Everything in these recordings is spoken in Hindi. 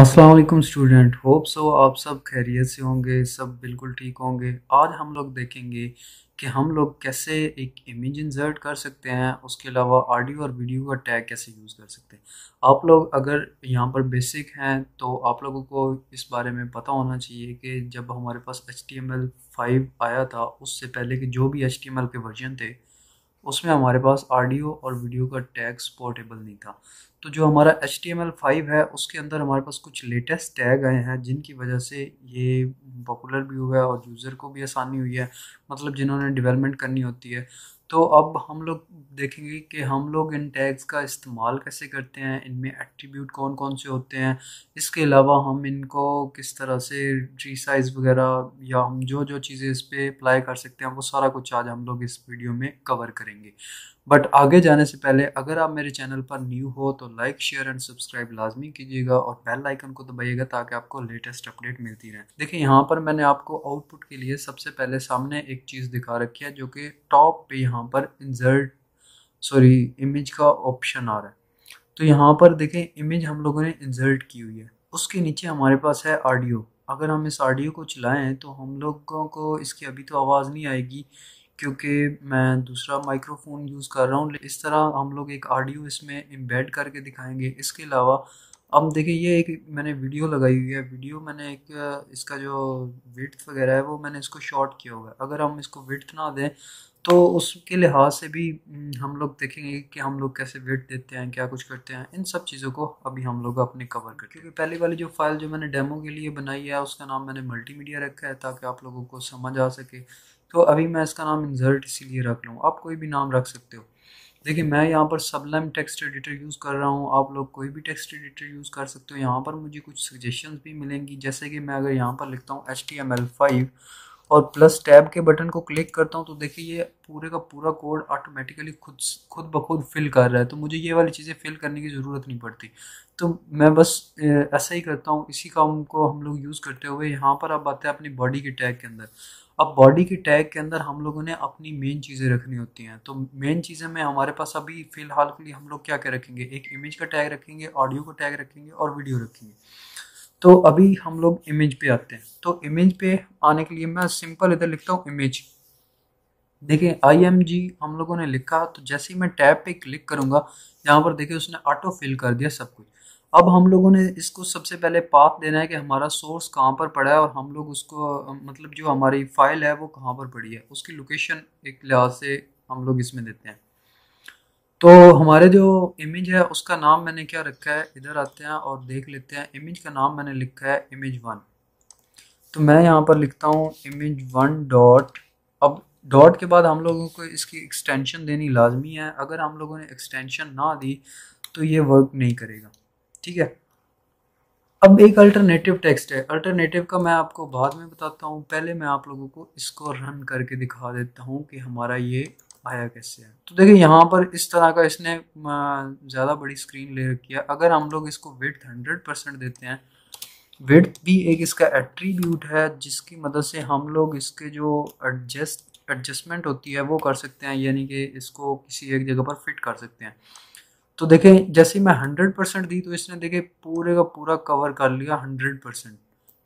असलम स्टूडेंट होप सो आप सब खैरियत से होंगे सब बिल्कुल ठीक होंगे आज हम लोग देखेंगे कि हम लोग कैसे एक इमेज इंजर्ट कर सकते हैं उसके अलावा ऑडियो और वीडियो का टैग कैसे यूज़ कर सकते हैं आप लोग अगर यहाँ पर बेसिक हैं तो आप लोगों को इस बारे में पता होना चाहिए कि जब हमारे पास H T M L five आया था उससे पहले के जो भी एच टी एम एल के वर्जन थे उसमें हमारे पास ऑडियो और वीडियो का टैग पोर्टेबल नहीं था तो जो हमारा H T M L five है उसके अंदर हमारे पास कुछ लेटेस्ट टैग आए हैं जिनकी वजह से ये पॉपुलर भी हुआ है और यूज़र को भी आसानी हुई है मतलब जिन्होंने डेवलपमेंट करनी होती है तो अब हम लोग देखेंगे कि हम लोग इन टैग्स का इस्तेमाल कैसे करते हैं इनमें एट्रीब्यूट कौन कौन से होते हैं इसके अलावा हम इनको किस तरह से रिसाइज़ वगैरह या हम जो जो चीज़ें इस पर अप्लाई कर सकते हैं वो सारा कुछ आज हम लोग इस वीडियो में कवर करेंगे बट आगे जाने से पहले अगर आप मेरे चैनल पर न्यू हो तो लाइक शेयर एंड सब्सक्राइब लाजमी कीजिएगा और बेल आइकन को दबाइएगा ताकि आपको लेटेस्ट अपडेट मिलती रहे देखिए यहाँ पर मैंने आपको आउटपुट के लिए सबसे पहले सामने एक चीज़ दिखा रखी है जो कि टॉप पे यहाँ पर इंजर्ट सॉरी इमेज का ऑप्शन आ रहा है तो यहाँ पर देखें इमेज हम लोगों ने इंजर्ट की हुई है उसके नीचे हमारे पास है ऑडियो अगर हम इस ऑडियो को चलाएँ तो हम लोगों को इसकी अभी तो आवाज़ नहीं आएगी क्योंकि मैं दूसरा माइक्रोफोन यूज़ कर रहा हूँ इस तरह हम लोग एक ऑडियो इसमें इम्बेड करके दिखाएंगे इसके अलावा अब देखिए ये एक मैंने वीडियो लगाई हुई है वीडियो मैंने एक इसका जो विथ वगैरह है वो मैंने इसको शॉर्ट किया हुआ है अगर हम इसको विथ ना दें तो उसके लिहाज से भी हम्म, हम लोग देखेंगे कि हम लोग कैसे वेट देते हैं क्या कुछ करते हैं इन सब चीज़ों को अभी हम लोग अपने कवर करते हैं क्योंकि पहली वाली जो फाइल जो मैंने डेमो के लिए बनाई है उसका नाम मैंने मल्टी रखा है ताकि आप लोगों को समझ आ सके तो अभी मैं इसका नाम इंजर्ट इसीलिए रख लूँ आप कोई भी नाम रख सकते हो देखिए मैं यहाँ पर सबलम टेक्स्ट एडिटर यूज़ कर रहा हूँ आप लोग कोई भी टेक्स्ट एडिटर यूज़ कर सकते हो यहाँ पर मुझे कुछ सजेशंस भी मिलेंगी जैसे कि मैं अगर यहाँ पर लिखता हूँ H T M L five और प्लस टैब के बटन को क्लिक करता हूँ तो देखिए ये पूरे का पूरा कोड ऑटोमेटिकली खुद खुद ब खुद फिल कर रहा है तो मुझे ये वाली चीज़ें फिल करने की ज़रूरत नहीं पड़ती तो मैं बस ऐसा ही करता हूँ इसी काम को हम लोग यूज़ करते हुए यहाँ पर अब आते हैं अपनी बॉडी के टैग के अंदर अब बॉडी के टैग के अंदर हम लोगों ने अपनी मेन चीज़ें रखनी होती हैं तो मेन चीज़ें में हमारे पास अभी फ़िलहाल के लिए हम लोग क्या क्या रखेंगे एक इमेज का टैग रखेंगे ऑडियो का टैग रखेंगे और वीडियो रखेंगे तो अभी हम लोग इमेज पे आते हैं तो इमेज पे आने के लिए मैं सिंपल इधर लिखता हूँ इमेज देखिए आई एम जी हम लोगों ने लिखा तो जैसे ही मैं टैब पे क्लिक करूँगा यहाँ पर देखिए उसने ऑटो फिल कर दिया सब कुछ अब हम लोगों ने इसको सबसे पहले पाथ देना है कि हमारा सोर्स कहाँ पर पड़ा है और हम लोग उसको मतलब जो हमारी फाइल है वो कहाँ पर पड़ी है उसकी लोकेशन एक लिहाज से हम लोग इसमें देते हैं तो हमारे जो इमेज है उसका नाम मैंने क्या रखा है इधर आते हैं और देख लेते हैं इमेज का नाम मैंने लिखा है इमेज वन तो मैं यहाँ पर लिखता हूँ इमेज वन डॉट अब डॉट के बाद हम लोगों को इसकी एक्सटेंशन देनी लाजमी है अगर हम लोगों ने एक्सटेंशन ना दी तो ये वर्क नहीं करेगा ठीक है अब एक अल्टरनेटिव टेक्स्ट है अल्टरनेटिव का मैं आपको बाद में बताता हूँ पहले मैं आप लोगों को इसको रन करके दिखा देता हूँ कि हमारा ये आया कैसे है तो देखिए यहाँ पर इस तरह का इसने ज़्यादा बड़ी स्क्रीन ले रखी है अगर हम लोग इसको वेट हंड्रेड परसेंट देते हैं वेट भी एक इसका एट्रीब्यूट है जिसकी मदद से हम लोग इसके जो एडजस्ट एडजस्टमेंट होती है वो कर सकते हैं यानी कि इसको किसी एक जगह पर फिट कर सकते हैं तो देखें जैसे मैं हंड्रेड परसेंट दी तो इसने देखे पूरे का पूरा कवर कर लिया हंड्रेड परसेंट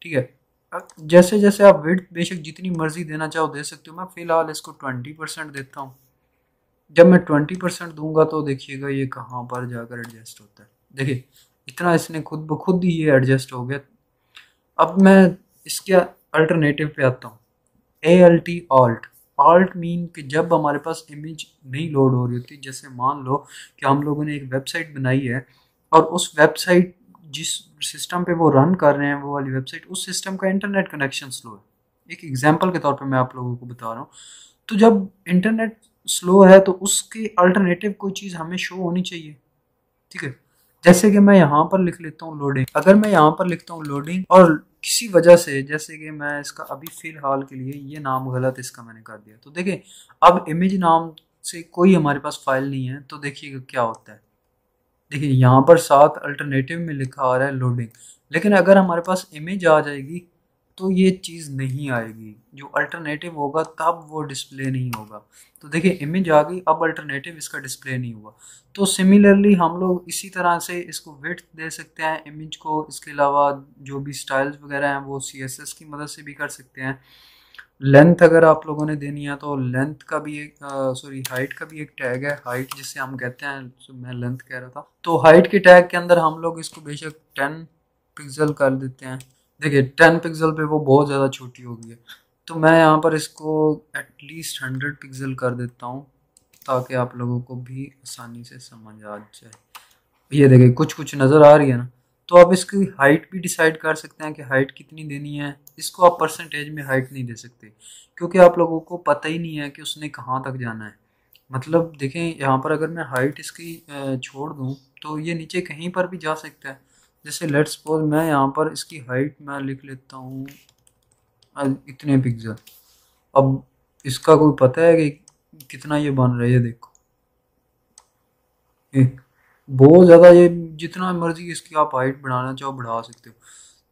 ठीक है जैसे जैसे आप वेट बेशक जितनी मर्जी देना चाहो दे सकते हो मैं फ़िलहाल इसको ट्वेंटी परसेंट देता हूँ जब मैं ट्वेंटी परसेंट दूंगा तो देखिएगा ये कहाँ पर जाकर एडजस्ट होता है देखिए इतना इसने खुद ब खुद ही ये एडजस्ट हो गया अब मैं इसके अल्टरनेटिव पे आता हूँ A L T alt alt mean कि जब हमारे पास इमेज नहीं लोड हो रही होती जैसे मान लो कि हम लोगों ने एक वेबसाइट बनाई है और उस वेबसाइट जिस सिस्टम पे वो रन कर रहे हैं वो वाली वेबसाइट उस सिस्टम का इंटरनेट कनेक्शन स्लो है एक एग्जाम्पल के तौर पर मैं आप लोगों को बता रहा हूँ तो जब इंटरनेट स्लो है तो उसके अल्टरनेटिव कोई चीज़ हमें शो होनी चाहिए ठीक है जैसे कि मैं यहाँ पर लिख लेता हूँ लोडिंग अगर मैं यहाँ पर लिखता हूँ लोडिंग और किसी वजह से जैसे कि मैं इसका अभी फिलहाल के लिए ये नाम गलत इसका मैंने कर दिया तो देखिए अब इमेज नाम से कोई हमारे पास फाइल नहीं है तो देखिएगा क्या होता है देखिए यहाँ पर सात अल्टरनेटिव में लिखा आ रहा है लोडिंग लेकिन अगर हमारे पास इमेज आ जाएगी तो ये चीज़ नहीं आएगी जो अल्टरनेटिव होगा तब वो डिस्प्ले नहीं होगा तो देखिए इमेज आ गई अब अल्टरनेटिव इसका डिस्प्ले नहीं हुआ तो सिमिलरली हम लोग इसी तरह से इसको वेट दे सकते हैं इमेज को इसके अलावा जो भी स्टाइल्स वगैरह हैं वो सी एस एस की मदद से भी कर सकते हैं लेंथ अगर आप लोगों ने देनी है तो लेंथ का भी एक सॉरी हाइट का भी एक टैग है हाइट जिसे हम कहते हैं तो मैं लेंथ कह रहा था तो हाइट के टैग के अंदर हम लोग इसको बेशक टेन पिक्सल कर देते हैं देखिए टेन पिक्सल पे वो बहुत ज़्यादा छोटी हो गई है तो मैं यहाँ पर इसको एटलीस्ट हंड्रेड पिक्सल कर देता हूँ ताकि आप लोगों को भी आसानी से समझ आ जाए ये देखिए कुछ कुछ नज़र आ रही है ना तो आप इसकी हाइट भी डिसाइड कर सकते हैं कि हाइट कितनी देनी है इसको आप परसेंटेज में हाइट नहीं दे सकते क्योंकि आप लोगों को पता ही नहीं है कि उसने कहाँ तक जाना है मतलब देखें यहाँ पर अगर मैं हाइट इसकी छोड़ दूँ तो ये नीचे कहीं पर भी जा सकता है जैसे लेट्स सपोज मैं यहाँ पर इसकी हाइट मैं लिख लेता हूँ इतने पिक्सल अब इसका कोई पता है कि कितना ये बन रहा है ये देखो ये बहुत ज़्यादा ये जितना मर्जी इसकी आप हाइट बढ़ाना चाहो बढ़ा सकते हो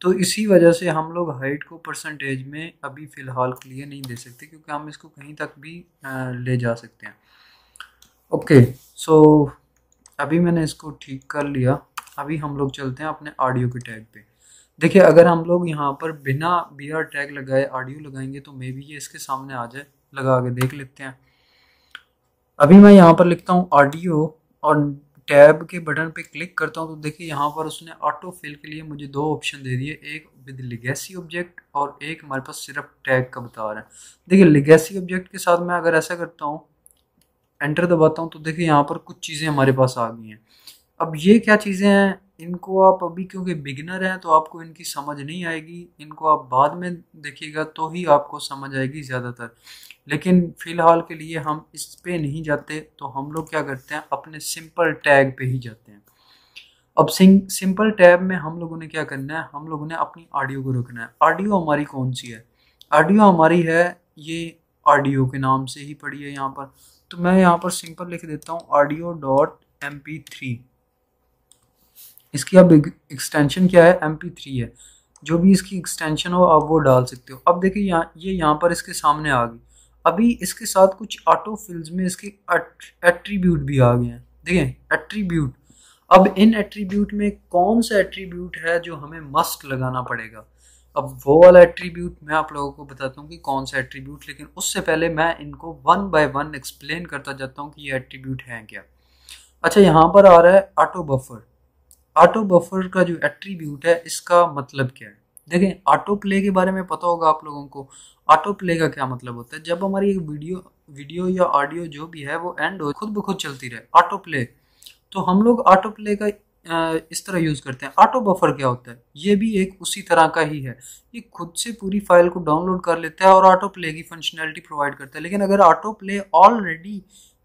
तो इसी वजह से हम लोग हाइट को परसेंटेज में अभी फ़िलहाल के लिए नहीं दे सकते क्योंकि हम इसको कहीं तक भी ले जा सकते हैं ओके सो अभी मैंने इसको ठीक कर लिया अभी हम लोग चलते हैं अपने ऑडियो के टैग पे देखिए अगर हम लोग यहाँ पर बिना बी आर टैग लगाए ऑडियो लगाएंगे तो मे भी ये इसके सामने आ जाए लगा के देख लेते हैं अभी मैं यहाँ पर लिखता हूँ ऑडियो और टैब के बटन पे क्लिक करता हूँ तो देखिए यहाँ पर उसने ऑटो फिल के लिए मुझे दो ऑप्शन दे दिए एक विद लिगेसी ऑब्जेक्ट और एक हमारे पास सिर्फ टैग का बता रहा है देखिए लिगेसी ऑब्जेक्ट के साथ मैं अगर ऐसा करता हूँ एंटर दबाता हूँ तो देखिए यहाँ पर कुछ चीज़ें हमारे पास आ गई हैं अब ये क्या चीज़ें हैं इनको आप अभी क्योंकि बिगिनर हैं तो आपको इनकी समझ नहीं आएगी इनको आप बाद में देखिएगा तो ही आपको समझ आएगी ज़्यादातर लेकिन फ़िलहाल के लिए हम इस पे नहीं जाते तो हम लोग क्या करते हैं अपने सिंपल टैग पे ही जाते हैं अब सिंपल टैब में हम लोगों ने क्या करना है हम लोगों ने अपनी ऑडियो को रखना है ऑडियो हमारी कौन सी है ऑडियो हमारी है ये ऑडियो के नाम से ही पड़ी है यहाँ पर तो मैं यहाँ पर सिंपल लिख देता हूँ audio dot M P three इसकी अब एक्सटेंशन क्या है एम थ्री है जो भी इसकी एक्सटेंशन हो आप वो डाल सकते हो अब देखिए यहाँ ये यहाँ पर इसके सामने आ गई अभी इसके साथ कुछ ऑटो फिल्स में इसके एट्रीब्यूट भी आ गए हैं देखें एट्रीब्यूट अब इन एट्रीब्यूट में कौन सा एट्रीब्यूट है जो हमें मस्ट लगाना पड़ेगा अब वो वाला एट्रीब्यूट मैं आप लोगों को बताता हूँ कि कौन सा एट्रीब्यूट लेकिन उससे पहले मैं इनको वन बाय वन एक्सप्लेन करता जाता हूँ कि ये एट्रीब्यूट हैं क्या अच्छा यहाँ पर आ रहा है ऑटो बफर ऑटो बफर का जो एट्रीब्यूट है इसका मतलब क्या है देखें ऑटो प्ले के बारे में पता होगा आप लोगों को ऑटो प्ले का क्या मतलब होता है जब हमारी एक वीडियो वीडियो या ऑडियो जो भी है वो एंड हो खुद ब खुद चलती रहे ऑटो प्ले तो हम लोग ऑटो प्ले का इस तरह यूज़ करते हैं ऑटो बफर क्या होता है ये भी एक उसी तरह का ही है ये खुद से पूरी फाइल को डाउनलोड कर लेता है और ऑटो प्ले की फंक्शनैलिटी प्रोवाइड करता है लेकिन अगर ऑटो प्ले ऑलरेडी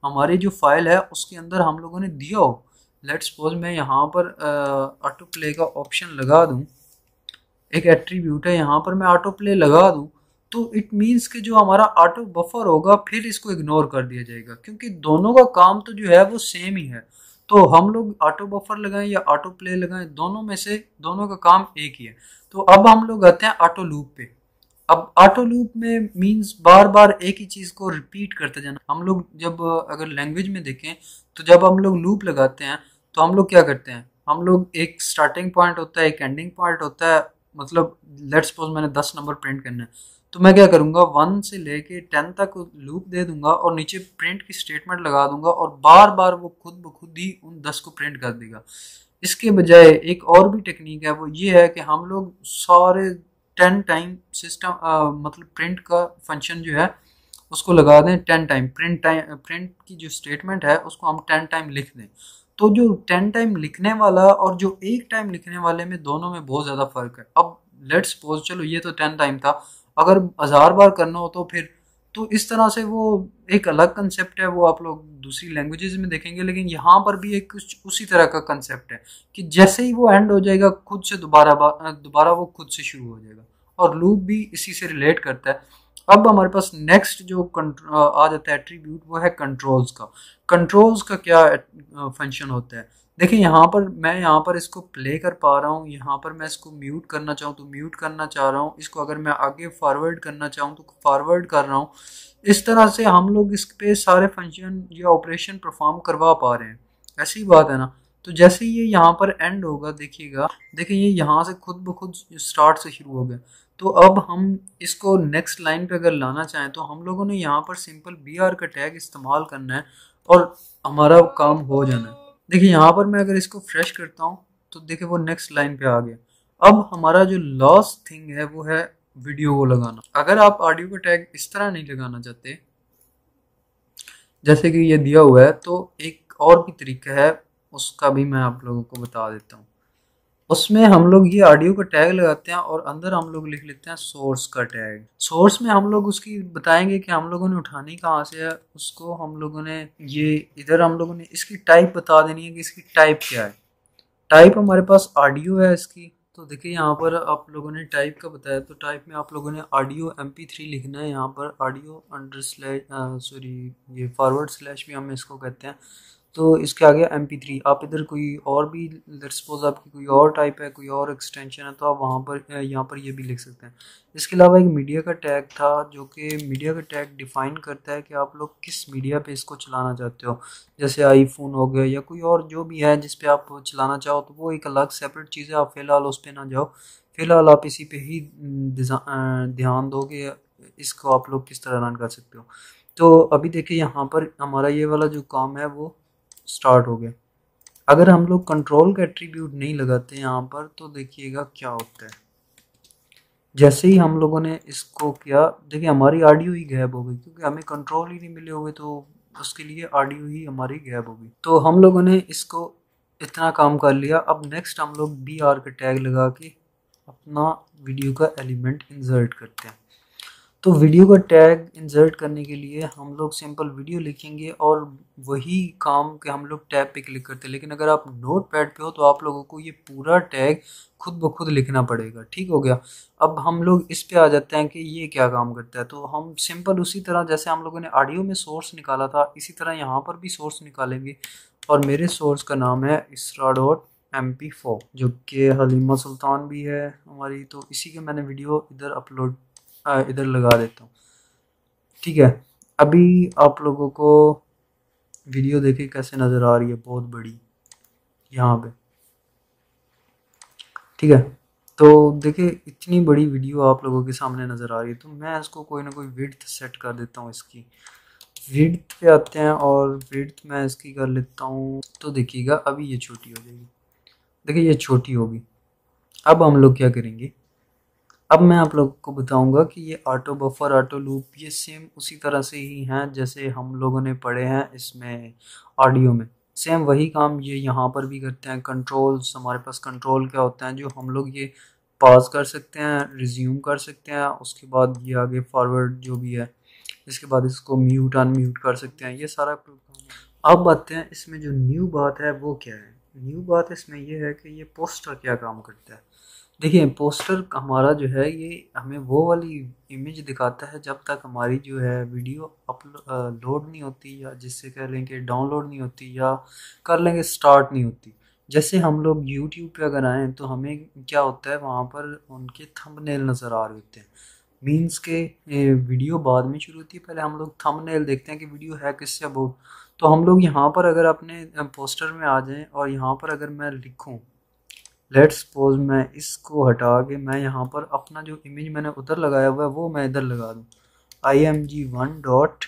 हमारी जो फाइल है उसके अंदर हम लोगों ने दिया हो लेट सपोज मैं यहाँ पर ऑटो uh, प्ले का ऑप्शन लगा दूँ एक एट्रीब्यूट है यहाँ पर मैं ऑटो प्ले लगा दूँ तो इट मीन्स कि जो हमारा ऑटो बफर होगा फिर इसको इग्नोर कर दिया जाएगा क्योंकि दोनों का काम तो जो है वो सेम ही है तो हम लोग ऑटो बफर लगाएं या ऑटो प्ले लगाएं दोनों में से दोनों का काम एक ही है तो अब हम लोग आते हैं ऑटो लूप पे अब ऑटो लूप में मींस बार बार एक ही चीज़ को रिपीट करते जाना हम लोग जब अगर लैंग्वेज में देखें तो जब हम लोग लूप लगाते हैं तो हम लोग क्या करते हैं हम लोग एक स्टार्टिंग पॉइंट होता है एक एंडिंग पॉइंट होता है मतलब लेट्स सपोज मैंने दस नंबर प्रिंट करना है तो मैं क्या करूँगा वन से लेके टेन तक लूप दे दूंगा और नीचे प्रिंट की स्टेटमेंट लगा दूंगा और बार बार वो खुद ब खुद ही उन दस को प्रिंट कर देगा इसके बजाय एक और भी टेक्निक है वो ये है कि हम लोग सारे टेन टाइम सिस्टम मतलब प्रिंट का फंक्शन जो है उसको लगा दें ten time print time print की जो स्टेटमेंट है उसको हम टेन टाइम लिख दें तो जो टेन टाइम लिखने वाला और जो एक टाइम लिखने वाले में दोनों में बहुत ज़्यादा फ़र्क है अब लेट्स सपोज चलो ये तो टेन टाइम था अगर हज़ार बार करना हो तो फिर तो इस तरह से वो एक अलग कंसेप्ट है वो आप लोग दूसरी लैंग्वेजेस में देखेंगे लेकिन यहाँ पर भी एक कुछ उसी तरह का कंसेप्ट है कि जैसे ही वो एंड हो जाएगा खुद से दोबारा दोबारा वो खुद से शुरू हो जाएगा और लूप भी इसी से रिलेट करता है अब हमारे पास नेक्स्ट जो आ जाता है एट्रीब्यूट वो है कंट्रोल्स का कंट्रोल्स का क्या फंक्शन होता है देखिए यहाँ पर मैं यहाँ पर इसको प्ले कर पा रहा हूँ यहाँ पर मैं इसको म्यूट करना चाहूँ तो म्यूट करना चाह रहा हूँ इसको अगर मैं आगे फॉरवर्ड करना चाहूँ तो फॉरवर्ड कर रहा हूँ इस तरह से हम लोग इस पे सारे फंक्शन या ऑपरेशन परफॉर्म करवा पा रहे हैं ऐसी बात है ना तो जैसे ये यहाँ पर एंड होगा देखिएगा देखिए ये यहाँ से खुद ब खुद स्टार्ट से शुरू हो गया तो अब हम इसको नेक्स्ट लाइन पे अगर लाना चाहें तो हम लोगों ने यहाँ पर सिंपल बी आर का टैग इस्तेमाल करना है और हमारा काम हो जाना है देखिए यहाँ पर मैं अगर इसको फ्रेश करता हूँ तो देखिए वो नेक्स्ट लाइन पे आ गया अब हमारा जो लास्ट थिंग है वो है वीडियो को लगाना अगर आप ऑडियो का टैग इस तरह नहीं लगाना चाहते जैसे कि ये दिया हुआ है तो एक और भी तरीका है उसका भी मैं आप लोगों को बता देता हूँ उसमें हम लोग ये ऑडियो का टैग लगाते हैं और अंदर हम लोग लिख लेते हैं सोर्स का टैग सोर्स में हम लोग उसकी बताएंगे कि हम लोगों ने उठानी कहाँ से है उसको हम लोगों ने ये इधर हम लोगों ने इसकी टाइप बता देनी है कि इसकी टाइप क्या है टाइप हमारे पास ऑडियो है इसकी तो देखिए यहाँ पर आप लोगों ने टाइप का बताया तो टाइप में आप लोगों ने ऑडियो एम पी थ्री लिखना है यहाँ पर ऑडियो अंडर स्लैश सॉरी ये फॉरवर्ड स्लैश भी हम इसको कहते हैं तो इसके आगे एम पी थ्री आप इधर कोई और भी लेट सपोज आपकी कोई और टाइप है कोई और एक्सटेंशन है तो आप वहाँ पर यहाँ पर ये भी लिख सकते हैं इसके अलावा एक मीडिया का टैग था जो कि मीडिया का टैग डिफाइन करता है कि आप लोग किस मीडिया पे इसको चलाना चाहते हो जैसे आईफोन हो गया या कोई और जो भी है जिस पर आप चलाना चाहो तो वो एक अलग सेपरेट चीज़ है आप फ़िलहाल उस पर ना जाओ फ़िलहाल आप इसी पर ही ध्यान दो कि इसको आप लोग किस तरह रन कर सकते हो तो अभी देखिए यहाँ पर हमारा ये वाला जो काम है वो स्टार्ट हो गया अगर हम लोग कंट्रोल का एट्रीब्यूट नहीं लगाते यहाँ पर तो देखिएगा क्या होता है जैसे ही हम लोगों ने इसको किया देखिए हमारी ऑडियो ही गैप हो गई क्योंकि हमें कंट्रोल ही नहीं मिले हुए तो उसके लिए ऑडियो ही हमारी गैप हो गई तो हम लोगों ने इसको इतना काम कर लिया अब नेक्स्ट हम लोग बी आर का टैग लगा के अपना वीडियो का एलिमेंट इंसर्ट करते हैं तो वीडियो का टैग इंसर्ट करने के लिए हम लोग सिंपल वीडियो लिखेंगे और वही काम के हम लोग टैब पे क्लिक करते हैं लेकिन अगर आप नोट पैड पर हो तो आप लोगों को ये पूरा टैग खुद ब खुद लिखना पड़ेगा ठीक हो गया अब हम लोग इस पे आ जाते हैं कि ये क्या काम करता है तो हम सिंपल उसी तरह जैसे हम लोगों ने ऑडियो में सोर्स निकाला था इसी तरह यहाँ पर भी सोर्स निकालेंगे और मेरे सोर्स का नाम है इसरा डॉट एम पी फो जो कि हलीमा सुल्तान भी है हमारी तो इसी के मैंने वीडियो इधर अपलोड इधर लगा देता हूँ ठीक है अभी आप लोगों को वीडियो देखे कैसे नज़र आ रही है बहुत बड़ी यहाँ पे ठीक है तो देखे इतनी बड़ी वीडियो आप लोगों के सामने नज़र आ रही है तो मैं इसको कोई ना कोई विड्थ सेट कर देता हूँ इसकी विड्थ पे आते हैं और विड्थ मैं इसकी कर लेता हूँ तो देखिएगा अभी ये छोटी हो जाएगी देखिए ये छोटी होगी अब हम लोग क्या करेंगे अब मैं आप लोगों को बताऊंगा कि ये ऑटो बफर ऑटो लूप ये सेम उसी तरह से ही हैं जैसे हम लोगों ने पढ़े हैं इसमें ऑडियो में सेम वही काम ये यहाँ पर भी करते हैं कंट्रोल्स हमारे पास कंट्रोल क्या होते हैं जो हम लोग ये पॉज कर सकते हैं रिज्यूम कर सकते हैं उसके बाद ये आगे फॉरवर्ड जो भी है इसके बाद इसको म्यूट अनम्यूट कर सकते हैं ये सारा अब आते हैं इसमें जो न्यू बात है वो क्या है न्यू बात इसमें यह है कि ये पोस्टर क्या काम करता है देखिए पोस्टर हमारा जो है ये हमें वो वाली इमेज दिखाता है जब तक हमारी जो है वीडियो अपलोड नहीं होती या जिससे कह लें कि डाउनलोड नहीं होती या कर लेंगे स्टार्ट नहीं होती जैसे हम लोग यूट्यूब पे अगर आएँ तो हमें क्या होता है वहाँ पर उनके थंबनेल नज़र आ रहे होते हैं मीन्स के वीडियो बाद में शुरू होती है पहले हम लोग थंबनेल देखते हैं कि वीडियो है किससे अबोव तो हम लोग यहाँ पर अगर अपने पोस्टर में आ जाएं और यहाँ पर अगर मैं लिखूँ लेट्स सपोज मैं इसको हटा के मैं यहाँ पर अपना जो इमेज मैंने उधर लगाया हुआ है वो मैं इधर लगा दूँ I M G one dot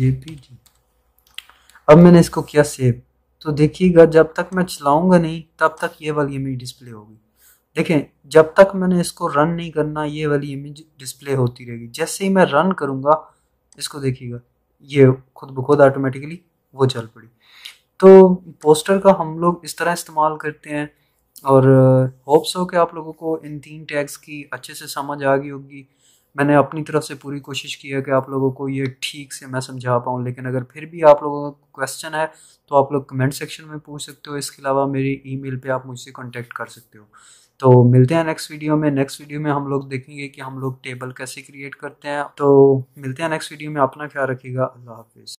J P G अब मैंने इसको किया सेव तो देखिएगा जब तक मैं चलाऊँगा नहीं तब तक ये वाली इमेज डिस्प्ले होगी देखें जब तक मैंने इसको रन नहीं करना ये वाली इमेज डिस्प्ले होती रहेगी जैसे ही मैं रन करूँगा इसको देखिएगा ये खुद ब खुद ऑटोमेटिकली वो चल पड़ी तो पोस्टर का हम लोग इस तरह इस्तेमाल करते हैं और होप्स हो कि आप लोगों को इन तीन टैग्स की अच्छे से समझ आ गई होगी मैंने अपनी तरफ से पूरी कोशिश की है कि आप लोगों को ये ठीक से मैं समझा पाऊँ लेकिन अगर फिर भी आप लोगों का क्वेश्चन है तो आप लोग कमेंट सेक्शन में पूछ सकते हो इसके अलावा मेरी ईमेल पे आप मुझसे कांटेक्ट कर सकते हो तो मिलते हैं नेक्स्ट वीडियो में नेक्स्ट वीडियो में हम लोग देखेंगे कि हम लोग टेबल कैसे क्रिएट करते हैं तो मिलते हैं नेक्स्ट वीडियो में अपना ख्याल रखिएगा अल्लाह हाफिज़